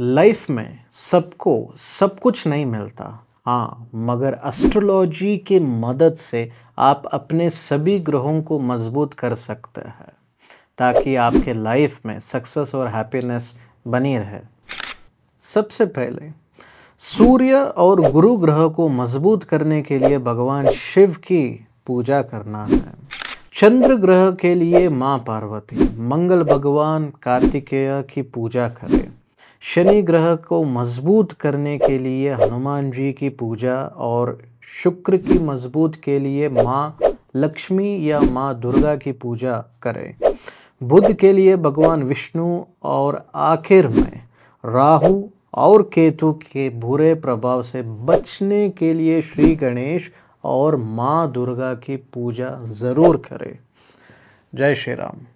life में सबको सब कुछ नहीं मिलता हाँ मगर एस्ट्रोलॉजी के मदद से आप अपने सभी ग्रहों को मजबूत कर सकते हैं ताकि आपके लाइफ में सक्सेस और हैप्पीनेस बनी रहे सबसे पहले सूर्य और गुरु ग्रह को मजबूत करने के लिए भगवान शिव की पूजा करना है चंद्र ग्रह के लिए माँ पार्वती मंगल भगवान कार्तिकेय की पूजा करें शनि ग्रह को मजबूत करने के लिए हनुमान जी की पूजा और शुक्र की मजबूत के लिए माँ लक्ष्मी या माँ दुर्गा की पूजा करें बुध के लिए भगवान विष्णु और आखिर में राहु और केतु के बुरे प्रभाव से बचने के लिए श्री गणेश और माँ दुर्गा की पूजा ज़रूर करें जय श्री राम